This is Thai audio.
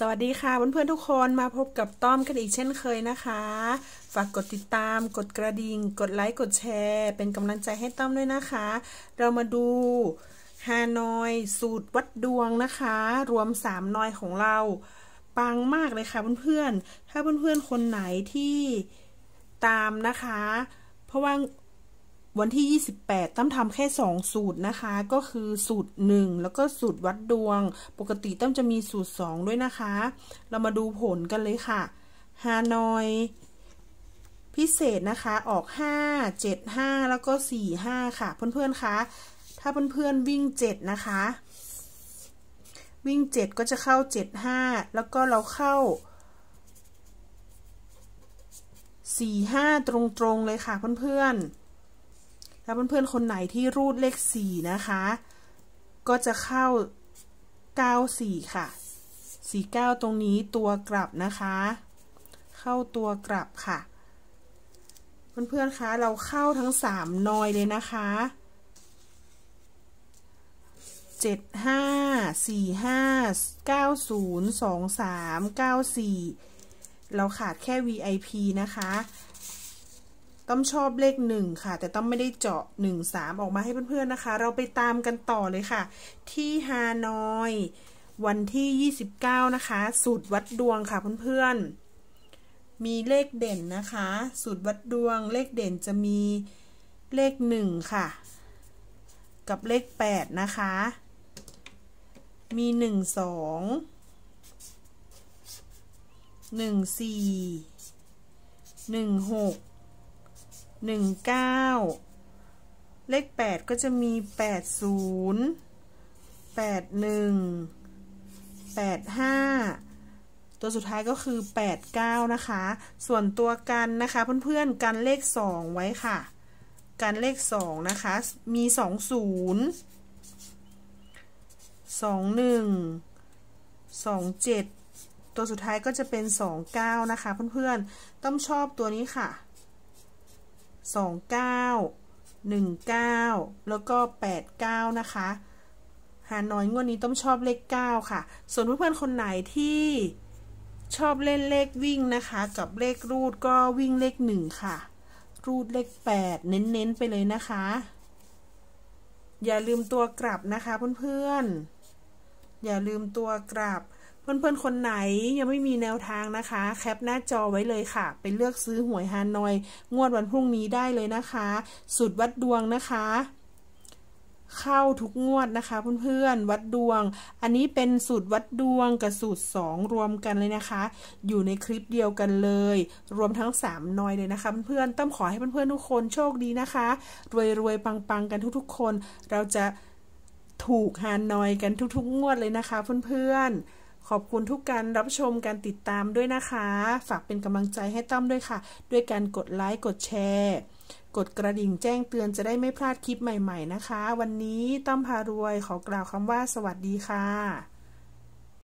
สวัสดีค่ะเพื่อนๆทุกคนมาพบกับต้อมกันอีกเช่นเคยนะคะ ฝากกดติดตามกดกระดิ่งกดไลค์กดแชร์ เป็นกำลังใจให้ต้อมด้วยนะคะ เรามาดูฮานอย สูตรวัดดวงนะคะ รวมสามนอยของเรา ปังมากเลยค่ะเพื่อนๆถ้าเพื่อนๆคนไหนที่ตามนะคะ เพราะว่าวันที่ 28ตั้มทำแค่ 2 สูตรนะคะ ก็คือสูตร 1 แล้วก็สูตรวัดดวง ปกติตั้มจะมีสูตร 2 ด้วยนะคะ เรามาดูผลกันเลยค่ะ ฮานอย พิเศษนะคะ ออก 5 7 5 แล้วก็ 4 5 ค่ะ เพื่อนๆคะ ถ้าเพื่อนๆ วิ่ง 7 นะคะ วิ่ง 7 ก็จะเข้า 7 5 แล้วก็เราเข้าสี่ห้าตรงๆเลยค่ะ เพื่อนๆแล้วเพื่อนๆคนไหนที่รูดเลขสี่นะคะ ก็จะเข้าเก้าสี่ค่ะ สี่เก้าตรงนี้ตัวกลับนะคะ เข้าตัวกลับค่ะ เพื่อนๆคะเราเข้าทั้งสามนอยเลยนะคะ เจ็ดห้าสี่ห้าเก้าศูนย์สองสามเก้าสี่ เราขาดแค่ VIP นะคะต้องชอบเลขหนึ่งค่ะแต่ต้องไม่ได้เจาะหนึ่งสามออกมาให้เพื่อนๆนะคะ เราไปตามกันต่อเลยค่ะ ที่ฮานอย วันที่ยี่สิบเก้านะคะสูตรวัดดวงค่ะเพื่อนๆมีเลขเด่นนะคะ สูตรวัดดวงเลขเด่นจะมีเลขหนึ่งค่ะ กับเลขแปดนะคะมีหนึ่งสองหนึ่งสี่หนึ่งหกหนึ่งเก้า เลขแปดก็จะมีแปดศูนย์แปดหนึ่งแปดห้าตัวสุดท้ายก็คือแปดเก้านะคะ ส่วนตัวกันนะคะเพื่อนๆ กันเลขสองไว้ค่ะ กันเลขสองนะคะ มีสองศูนย์สองหนึ่งสองเจ็ดตัวสุดท้ายก็จะเป็นสองเก้านะคะเพื่อนๆต้องชอบตัวนี้ค่ะ29 19 แล้วก็ 89 นะคะหาน้อยงวดนี้ต้องชอบเลข9ค่ะ ส่วนเพื่อนๆคนไหนที่ชอบเล่นเลขวิ่งนะคะ กับเลขรูดก็วิ่งเลข1ค่ะรูดเลข8เน้นๆไปเลยนะคะ อย่าลืมตัวกลับนะคะเพื่อนๆอย่าลืมตัวกลับเพื่อนๆคนไหนยังไม่มีแนวทางนะคะ แคปหน้าจอไว้เลยค่ะ ไปเลือกซื้อหวยฮานอย งวดวันพรุ่งนี้ได้เลยนะคะ สุดวัดดวงนะคะ เข้าทุกงวดนะคะ เพื่อนๆ วัดดวง อันนี้เป็นสูตรวัดดวงกับสูตรงรวมกันเลยนะคะ อยู่ในคลิปเดียวกันเลย รวมทั้งสามนอยเลยนะคะ เพื่อนๆต้องขอให้เพื่อนๆทุกคนโชคดีนะคะ รวยๆปังๆกันทุกๆ คน เราจะถูกฮานอยกันทุก ๆ งวดเลยนะคะ เพื่อนๆขอบคุณทุกการรับชมการติดตามด้วยนะคะ ฝากเป็นกำลังใจให้ต้อมด้วยค่ะ ด้วยการกดไลค์กดแชร์ กดกระดิ่งแจ้งเตือนจะได้ไม่พลาดคลิปใหม่ๆนะคะ วันนี้ต้อมพารวยขอกล่าวคำว่าสวัสดีค่ะ